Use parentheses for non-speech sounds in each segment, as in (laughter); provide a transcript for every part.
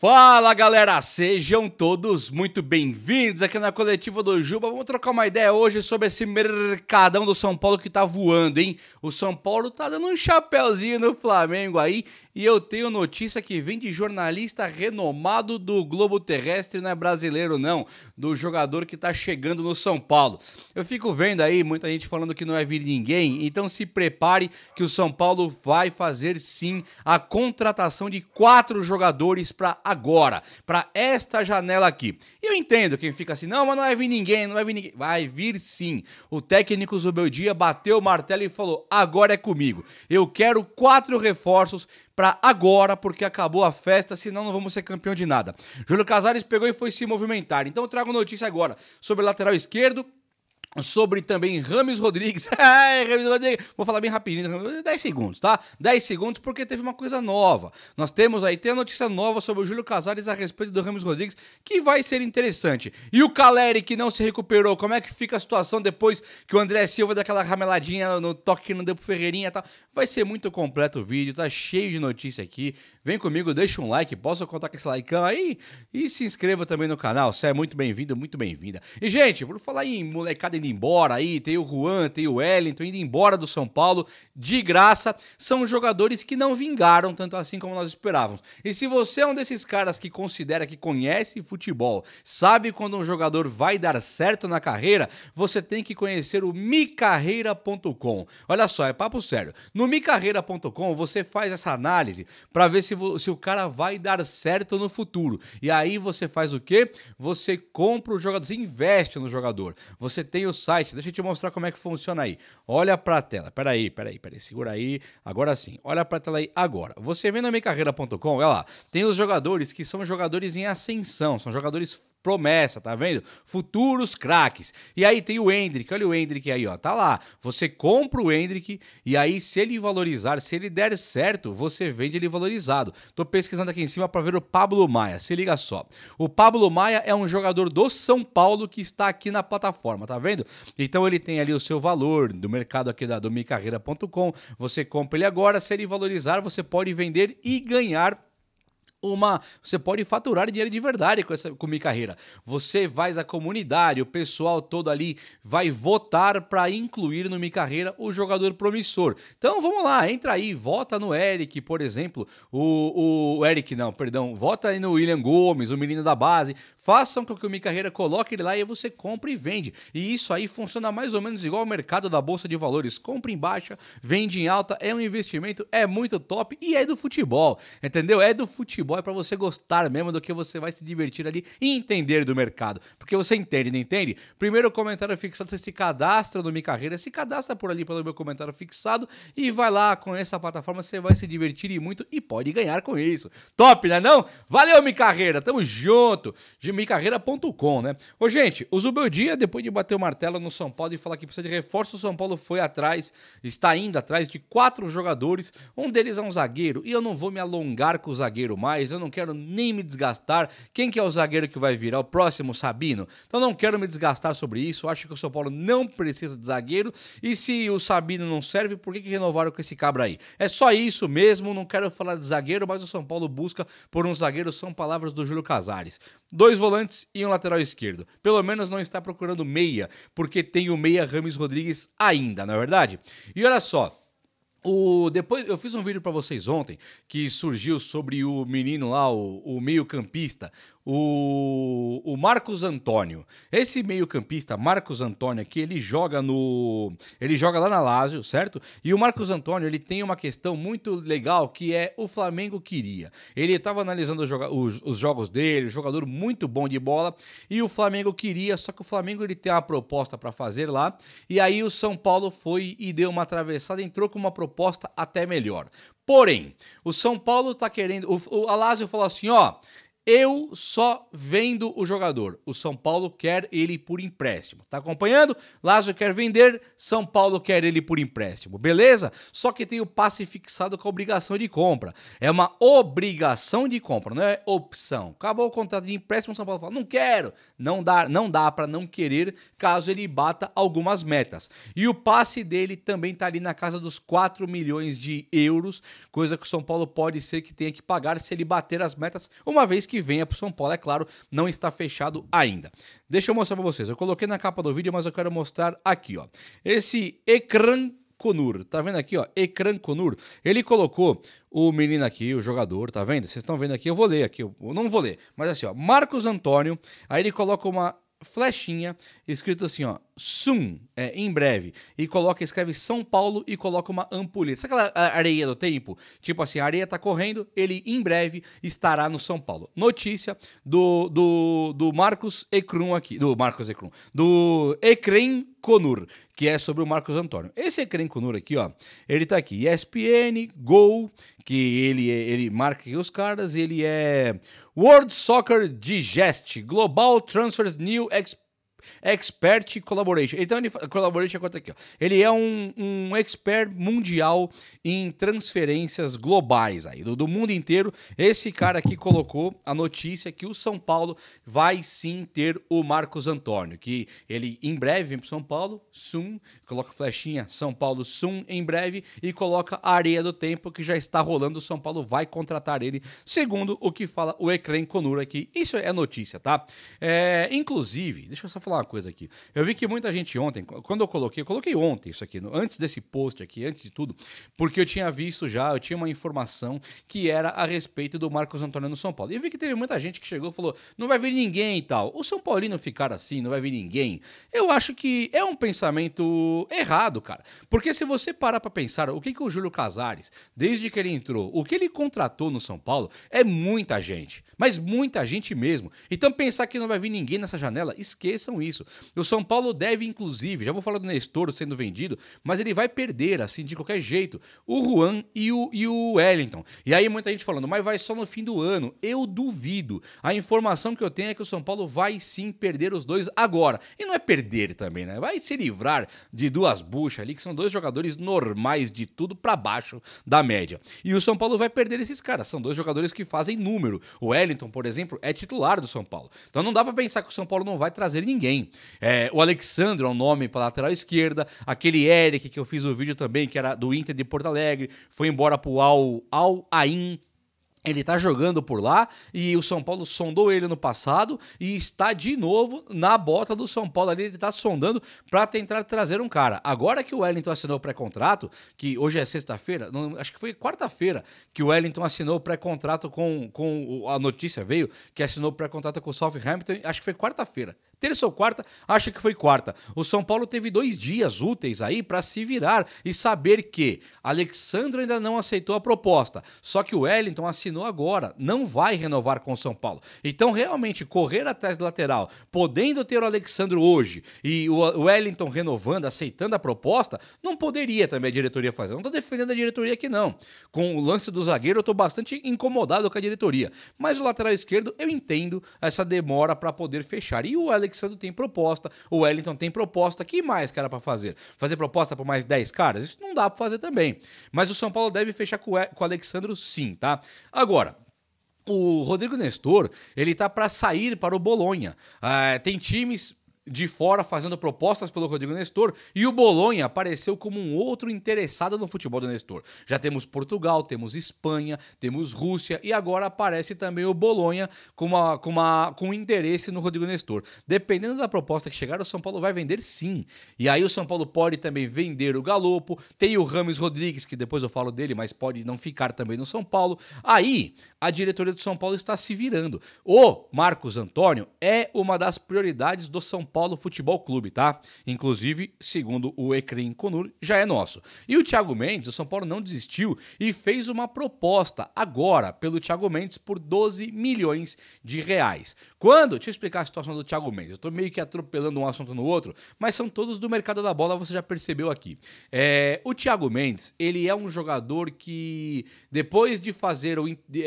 Fala galera, sejam todos muito bem-vindos aqui na coletiva do Juba. Vamos trocar uma ideia hoje sobre esse mercadão do São Paulo que tá voando, hein? O São Paulo tá dando um chapéuzinho no Flamengo aí e eu tenho notícia que vem de jornalista renomado do Globo Terrestre, não é brasileiro não, do jogador que está chegando no São Paulo. Eu fico vendo aí muita gente falando que não vai vir ninguém, então se prepare que o São Paulo vai fazer sim a contratação de quatro jogadores para agora, para esta janela aqui. E eu entendo quem fica assim, não, mas não vai vir ninguém, não vai vir ninguém. Vai vir sim. O técnico Zubeldia bateu o martelo e falou: agora é comigo. Eu quero quatro reforços para parar agora porque acabou a festa, senão não vamos ser campeão de nada. Júlio Casares pegou e foi se movimentar. Então eu trago notícia agora sobre o lateral esquerdo sobre também Rames Rodrigues. Ai, (laughs) é, Rames Rodrigues. Vou falar bem rapidinho, 10 segundos, tá? 10 segundos porque teve uma coisa nova. Nós temos aí, tem a notícia nova sobre o Júlio Casares a respeito do Rames Rodrigues, que vai ser interessante. E o Caleri, que não se recuperou, como é que fica a situação depois que o André Silva daquela aquela rameladinha no toque que não deu pro Ferreirinha e tal? Vai ser muito completo o vídeo, tá cheio de notícia aqui. Vem comigo, deixa um like, posso contar com esse like aí? E se inscreva também no canal, você é muito bem-vindo, muito bem-vinda. E, gente, por falar em molecada indo embora aí, tem o Juan, tem o Wellington indo embora do São Paulo de graça. São jogadores que não vingaram tanto assim como nós esperávamos. E se você é um desses caras que considera que conhece futebol, sabe quando um jogador vai dar certo na carreira, você tem que conhecer o micarreira.com. Olha só, é papo sério. No micarreira.com você faz essa análise para ver se, se o cara vai dar certo no futuro. E aí você faz o quê? Você compra o jogador, você investe no jogador. Você tem o site, deixa eu te mostrar como é que funciona aí. Olha para a tela. Peraí, peraí, aí, segura aí. Agora sim. Olha para a tela aí agora. Você vem na carreira.com, olha lá. Tem os jogadores que são jogadores em ascensão, são jogadores promessa, tá vendo? Futuros craques. E aí tem o Hendrick, olha o Hendrick aí, ó, tá lá. Você compra o Hendrick e aí se ele valorizar, se ele der certo, você vende ele valorizado. Tô pesquisando aqui em cima para ver o Pablo Maia. Se liga só. O Pablo Maia é um jogador do São Paulo que está aqui na plataforma, tá vendo? Então ele tem ali o seu valor do mercado aqui da domicarreira.com. Você compra ele agora, se ele valorizar, você pode vender e ganhar uma. Você pode faturar dinheiro de verdade com essa com minha carreira. Você faz a comunidade, o pessoal todo ali vai votar para incluir no minha carreira o jogador promissor. Então vamos lá, entra aí, vota no Eric, por exemplo, o, o Eric não, perdão, vota aí no William Gomes, o menino da base. Façam com que o minha carreira coloque ele lá e você compra e vende. E isso aí funciona mais ou menos igual ao mercado da bolsa de valores, compra em baixa, vende em alta, é um investimento, é muito top e é do futebol, entendeu? É do futebol é para você gostar mesmo do que você vai se divertir ali e entender do mercado. Porque você entende, não entende? Primeiro comentário fixado, você se cadastra no Mi Carreira, se cadastra por ali pelo meu comentário fixado e vai lá com essa plataforma, você vai se divertir e muito e pode ganhar com isso. Top, né não? Valeu, Mi Carreira, tamo junto. micarreira.com, né? Ô, gente, o Zubeldia, depois de bater o martelo no São Paulo e falar que precisa de reforço, o São Paulo foi atrás, está indo atrás de quatro jogadores, um deles é um zagueiro e eu não vou me alongar com o zagueiro mais, eu não quero nem me desgastar. Quem que é o zagueiro que vai virar? O próximo, Sabino? Então não quero me desgastar sobre isso. Acho que o São Paulo não precisa de zagueiro. E se o Sabino não serve, por que, que renovaram com esse cabra aí? É só isso mesmo, não quero falar de zagueiro, mas o São Paulo busca por um zagueiro, são palavras do Júlio Casares. Dois volantes e um lateral esquerdo. Pelo menos não está procurando meia, porque tem o meia Rames Rodrigues ainda, não é verdade? E olha só, o, depois eu fiz um vídeo para vocês ontem que surgiu sobre o menino lá, o, o meio-campista, o, o Marcos Antônio. Esse meio-campista, Marcos Antônio, que ele joga no. Ele joga lá na Lazio, certo? E o Marcos Antônio, ele tem uma questão muito legal que é o Flamengo queria. Ele estava analisando os, os, jogos dele, jogador muito bom de bola, e o Flamengo queria, só que o Flamengo ele tem uma proposta para fazer lá, e aí o São Paulo foi e deu uma atravessada, entrou com uma proposta até melhor. Porém, o São Paulo tá querendo. O, o Alásio falou assim: ó, eu só vendo o jogador. O São Paulo quer ele por empréstimo. Tá acompanhando? Lázaro quer vender, São Paulo quer ele por empréstimo. Beleza? Só que tem o passe fixado com a obrigação de compra. É uma obrigação de compra, não é opção. Acabou o contrato de empréstimo, São Paulo fala: "Não quero". Não dá, não dá para não querer, caso ele bata algumas metas. E o passe dele também tá ali na casa dos 4 milhões de euros, coisa que o São Paulo pode ser que tenha que pagar se ele bater as metas, uma vez que que venha para o São Paulo, é claro, não está fechado ainda. Deixa eu mostrar para vocês. Eu coloquei na capa do vídeo, mas eu quero mostrar aqui, ó. Esse ecrã Conur. Tá vendo aqui, ó? Ecran Conur. Ele colocou o menino aqui, o jogador, tá vendo? Vocês estão vendo aqui, eu vou ler aqui, eu não vou ler, mas assim, ó, Marcos Antônio. Aí ele coloca uma flechinha escrito assim, ó, soon, é, em breve, e coloca, escreve São Paulo e coloca uma ampulheta. Sabe aquela areia do tempo? Tipo assim, a areia tá correndo, ele em breve estará no São Paulo. Notícia do, do, do Marcos Ecrum aqui, do Marcos Ecrum, do Ecrem Conur, que é sobre o Marcos Antônio. Esse Ecrem Conur aqui, ó, ele tá aqui, ESPN, Gol, que ele, ele marca aqui os caras, ele é World Soccer Digest, Global Transfers New Experience, Expert Collaboration. Então, ele, Collaboration é quanto aqui, ó. Ele é um, um expert mundial em transferências globais aí, do, do mundo inteiro. Esse cara aqui colocou a notícia que o São Paulo vai sim ter o Marcos Antônio, que ele em breve vem para São Paulo, Sum, coloca flechinha São Paulo Sum em breve e coloca a areia do tempo que já está rolando. O São Paulo vai contratar ele, segundo o que fala o Ecrem Conura aqui. Isso é notícia, tá? É, inclusive, deixa eu só falar falar uma coisa aqui. Eu vi que muita gente ontem, quando eu coloquei, eu coloquei ontem isso aqui, antes desse post aqui, antes de tudo, porque eu tinha visto já, eu tinha uma informação que era a respeito do Marcos Antônio no São Paulo. E eu vi que teve muita gente que chegou e falou: não vai vir ninguém e tal. O São Paulino ficar assim, não vai vir ninguém. Eu acho que é um pensamento errado, cara. Porque se você parar para pensar, o que, que o Júlio Casares, desde que ele entrou, o que ele contratou no São Paulo é muita gente. Mas muita gente mesmo. Então pensar que não vai vir ninguém nessa janela, esqueçam isso. O São Paulo deve, inclusive, já vou falar do Nestor sendo vendido, mas ele vai perder, assim, de qualquer jeito, o Juan e o, e o Wellington. E aí muita gente falando, mas vai só no fim do ano. Eu duvido. A informação que eu tenho é que o São Paulo vai sim perder os dois agora. E não é perder também, né? Vai se livrar de duas buchas ali, que são dois jogadores normais de tudo para baixo da média. E o São Paulo vai perder esses caras. São dois jogadores que fazem número. O Wellington, por exemplo, é titular do São Paulo. Então não dá para pensar que o São Paulo não vai trazer ninguém ninguém. É, o Alexandre é um nome para lateral esquerda. Aquele Eric que eu fiz o vídeo também, que era do Inter de Porto Alegre, foi embora pro Al, Al Ain. Ele está jogando por lá e o São Paulo sondou ele no passado e está de novo na bota do São Paulo ali. Ele está sondando para tentar trazer um cara. Agora que o Wellington assinou o pré-contrato, que hoje é sexta-feira, acho que foi quarta-feira que o Wellington assinou o pré-contrato com, com. A notícia veio que assinou o pré-contrato com o Southampton, acho que foi quarta-feira terça ou quarta, acha que foi quarta. O São Paulo teve dois dias úteis aí para se virar e saber que Alexandre ainda não aceitou a proposta, só que o Wellington assinou agora, não vai renovar com o São Paulo. Então, realmente, correr atrás do lateral, podendo ter o Alexandre hoje e o Wellington renovando, aceitando a proposta, não poderia também a diretoria fazer. Não estou defendendo a diretoria aqui, não. Com o lance do zagueiro, eu estou bastante incomodado com a diretoria. Mas o lateral esquerdo, eu entendo essa demora para poder fechar. E o Alexandre Alexandre tem proposta, o Wellington tem proposta. que mais, cara, para fazer? Fazer proposta para mais 10 caras? Isso não dá para fazer também. Mas o São Paulo deve fechar com o Alexandre sim, tá? Agora, o Rodrigo Nestor, ele tá para sair para o Bolonha. Ah, tem times de fora fazendo propostas pelo Rodrigo Nestor e o Bolonha apareceu como um outro interessado no futebol do Nestor. Já temos Portugal, temos Espanha, temos Rússia e agora aparece também o Bolonha com, uma, com, uma, com interesse no Rodrigo Nestor. Dependendo da proposta que chegar, o São Paulo vai vender sim. E aí o São Paulo pode também vender o Galopo, tem o Rames Rodrigues, que depois eu falo dele, mas pode não ficar também no São Paulo. Aí a diretoria do São Paulo está se virando. O Marcos Antônio é uma das prioridades do São Paulo Paulo Futebol Clube, tá? Inclusive, segundo o Ecrim Conur, já é nosso. E o Thiago Mendes, o São Paulo não desistiu e fez uma proposta agora pelo Thiago Mendes por 12 milhões de reais. Quando? Deixa eu explicar a situação do Thiago Mendes. Eu tô meio que atropelando um assunto no outro, mas são todos do mercado da bola, você já percebeu aqui. É, o Thiago Mendes, ele é um jogador que, depois de fazer ou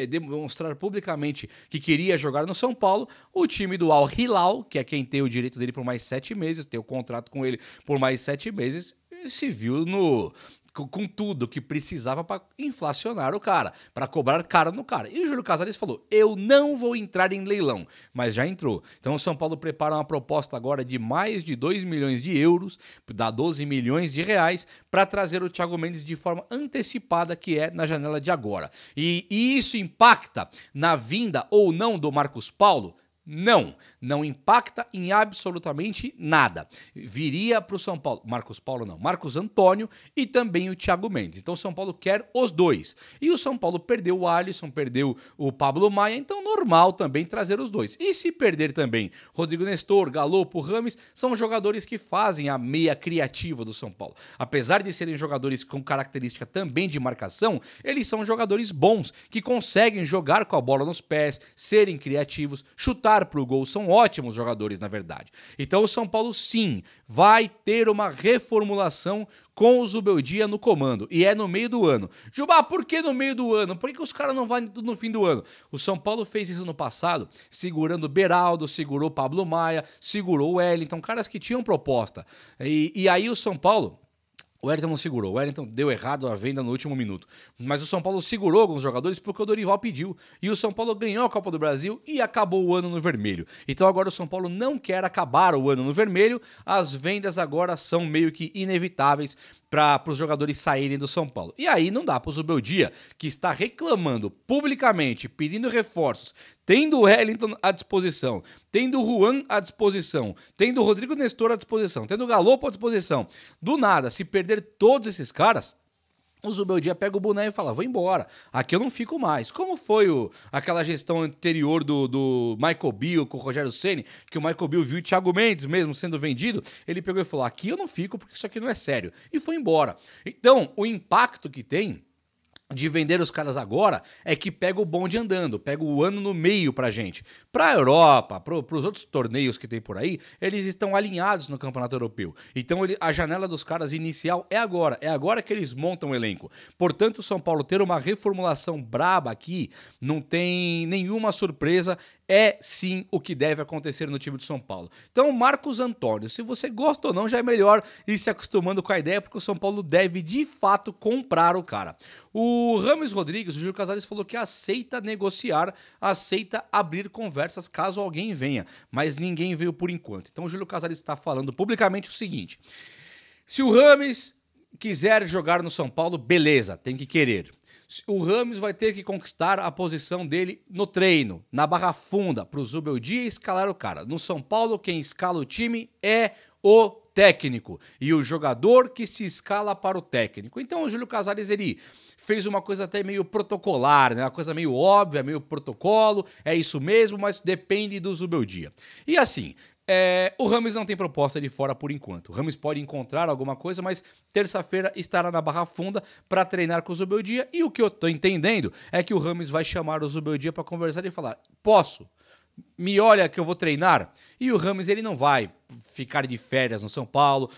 demonstrar publicamente que queria jogar no São Paulo, o time do Al Hilal, que é quem tem o direito dele para por mais sete meses, tem o contrato com ele por mais sete meses, se viu no, com, tudo que precisava para inflacionar o cara, para cobrar caro no cara. E o Júlio Casares falou: eu não vou entrar em leilão, mas já entrou. Então o São Paulo prepara uma proposta agora de mais de 2 milhões de euros, dá 12 milhões de reais, para trazer o Thiago Mendes de forma antecipada, que é na janela de agora. E, e isso impacta na vinda ou não do Marcos Paulo? Não, não impacta em absolutamente nada. Viria para o São Paulo, Marcos Paulo não, Marcos Antônio e também o Thiago Mendes. Então o São Paulo quer os dois. E o São Paulo perdeu o Alisson, perdeu o Pablo Maia, então normal também trazer os dois. E se perder também Rodrigo Nestor, Galopo, Rames, são jogadores que fazem a meia criativa do São Paulo. Apesar de serem jogadores com característica também de marcação, eles são jogadores bons, que conseguem jogar com a bola nos pés, serem criativos, chutar para o gol. São ótimos jogadores, na verdade. Então o São Paulo, sim, vai ter uma reformulação com o Zubeldia no comando. E é no meio do ano. Gilmar, por que no meio do ano? Por que, que os caras não vão no fim do ano? O São Paulo fez isso no passado, segurando o Beraldo, segurou Pablo Maia, segurou o Wellington, caras que tinham proposta. E, e aí o São Paulo o Wellington não segurou. O Wellington deu errado a venda no último minuto. Mas o São Paulo segurou alguns jogadores porque o Dorival pediu. E o São Paulo ganhou a Copa do Brasil e acabou o ano no vermelho. Então agora o São Paulo não quer acabar o ano no vermelho. As vendas agora são meio que inevitáveis para os jogadores saírem do São Paulo. E aí não dá para o Zubeldia, que está reclamando publicamente, pedindo reforços, Tendo o Wellington à disposição, tendo o Juan à disposição, tendo o Rodrigo Nestor à disposição, tendo o Galopo à disposição. Do nada, se perder todos esses caras, o Zubeldia pega o boné e fala: vou embora, aqui eu não fico mais. Como foi o, aquela gestão anterior do, do Michael Bill com o Rogério Ceni, que o Michael Bill viu o Thiago Mendes mesmo sendo vendido? Ele pegou e falou: aqui eu não fico porque isso aqui não é sério. E foi embora. Então, o impacto que tem de vender os caras agora é que pega o bonde andando, pega o ano no meio pra gente. Pra Europa, pro, pros outros torneios que tem por aí, eles estão alinhados no campeonato europeu. Então ele, a janela dos caras inicial é agora, é agora que eles montam o elenco. Portanto, o São Paulo ter uma reformulação braba aqui não tem nenhuma surpresa, é sim o que deve acontecer no time de São Paulo. Então, Marcos Antônio, se você gosta ou não, já é melhor ir se acostumando com a ideia, porque o São Paulo deve de fato comprar o cara. O o Rames Rodrigues, o Júlio Casares falou que aceita negociar, aceita abrir conversas caso alguém venha, mas ninguém veio por enquanto. Então o Júlio Casares está falando publicamente o seguinte: se o Rames quiser jogar no São Paulo, beleza, tem que querer. O Ramos vai ter que conquistar a posição dele no treino, na barra funda, para o Zubeldia escalar o cara. No São Paulo, quem escala o time é o técnico e o jogador que se escala para o técnico. Então o Júlio Casares ele fez uma coisa até meio protocolar, né? Uma coisa meio óbvia, meio protocolo, é isso mesmo, mas depende do Zubeldia. E assim, é, o Rames não tem proposta de fora por enquanto. O Rames pode encontrar alguma coisa, mas terça-feira estará na Barra Funda para treinar com o Zubeldia. E o que eu tô entendendo é que o Rames vai chamar o Zubeldia para conversar e falar: posso? Me olha que eu vou treinar. E o Rames ele não vai ficar de férias no São Paulo,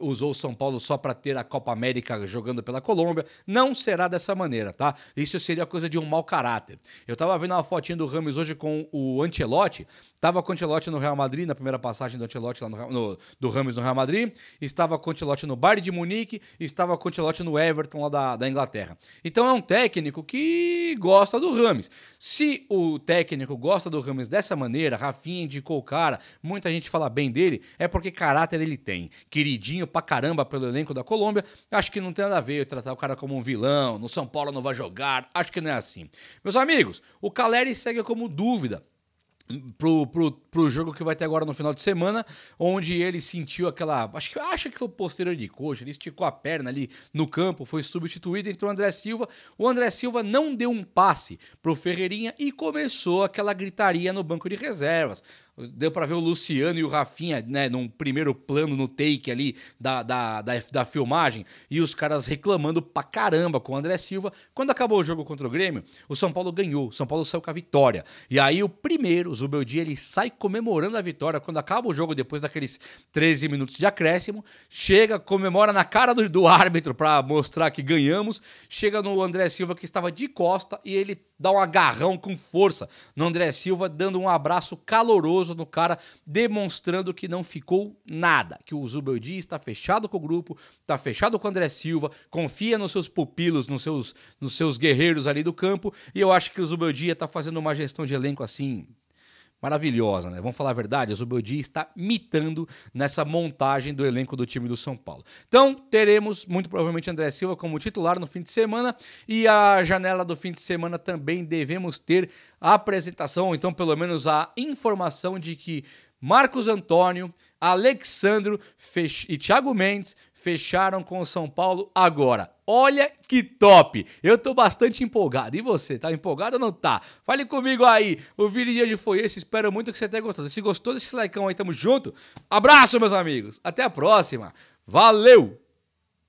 usou o São Paulo só para ter a Copa América jogando pela Colômbia. Não será dessa maneira, tá? Isso seria coisa de um mau caráter. Eu tava vendo uma fotinha do Ramos hoje com o Ancelotti, tava com o Ancelotti no Real Madrid, na primeira passagem do Ancelotti lá no, no do Ramos no Real Madrid, estava com o Ancelotti no Bayern de Munique, estava com o Ancelotti no Everton lá da, da Inglaterra. Então é um técnico que gosta do Ramos. Se o técnico gosta do Ramos dessa maneira, Rafinha indicou o cara, muita gente fala bem dele, dele é porque caráter ele tem. Queridinho pra caramba pelo elenco da Colômbia, acho que não tem nada a ver tratar o cara como um vilão, no São Paulo não vai jogar, acho que não é assim. Meus amigos, o Caleri segue como dúvida pro, pro, pro jogo que vai ter agora no final de semana, onde ele sentiu aquela. Acho que acha que foi posterior de coxa, ele esticou a perna ali no campo, foi substituído, entrou o André Silva. O André Silva não deu um passe pro Ferreirinha e começou aquela gritaria no banco de reservas. Deu para ver o Luciano e o Rafinha, né, num primeiro plano no take ali da, da, da, da, filmagem, e os caras reclamando pra caramba com o André Silva. Quando acabou o jogo contra o Grêmio, o São Paulo ganhou, o São Paulo saiu com a vitória. E aí o primeiro, o Zubeldi, ele sai comemorando a vitória quando acaba o jogo, depois daqueles 13 minutos de acréscimo, chega, comemora na cara do, do árbitro para mostrar que ganhamos, chega no André Silva que estava de costa e ele dá um agarrão com força no André Silva, dando um abraço caloroso no cara, demonstrando que não ficou nada, que o Zubeldi está fechado com o grupo, está fechado com o André Silva, confia nos seus pupilos, nos seus, nos seus guerreiros ali do campo, e eu acho que o Zubeldia está fazendo uma gestão de elenco assim maravilhosa, né? Vamos falar a verdade, a Zubeldia está mitando nessa montagem do elenco do time do São Paulo. Então, teremos muito provavelmente André Silva como titular no fim de semana e a janela do fim de semana também devemos ter a apresentação, ou então pelo menos a informação de que Marcos Antônio, Alexandro e Thiago Mendes fecharam com o São Paulo agora. Olha que top! Eu tô bastante empolgado. E você, tá empolgado ou não tá? Fale comigo aí. O vídeo de hoje foi esse. Espero muito que você tenha gostado. Se gostou, deixa esse like aí. Tamo junto. Abraço, meus amigos. Até a próxima. Valeu!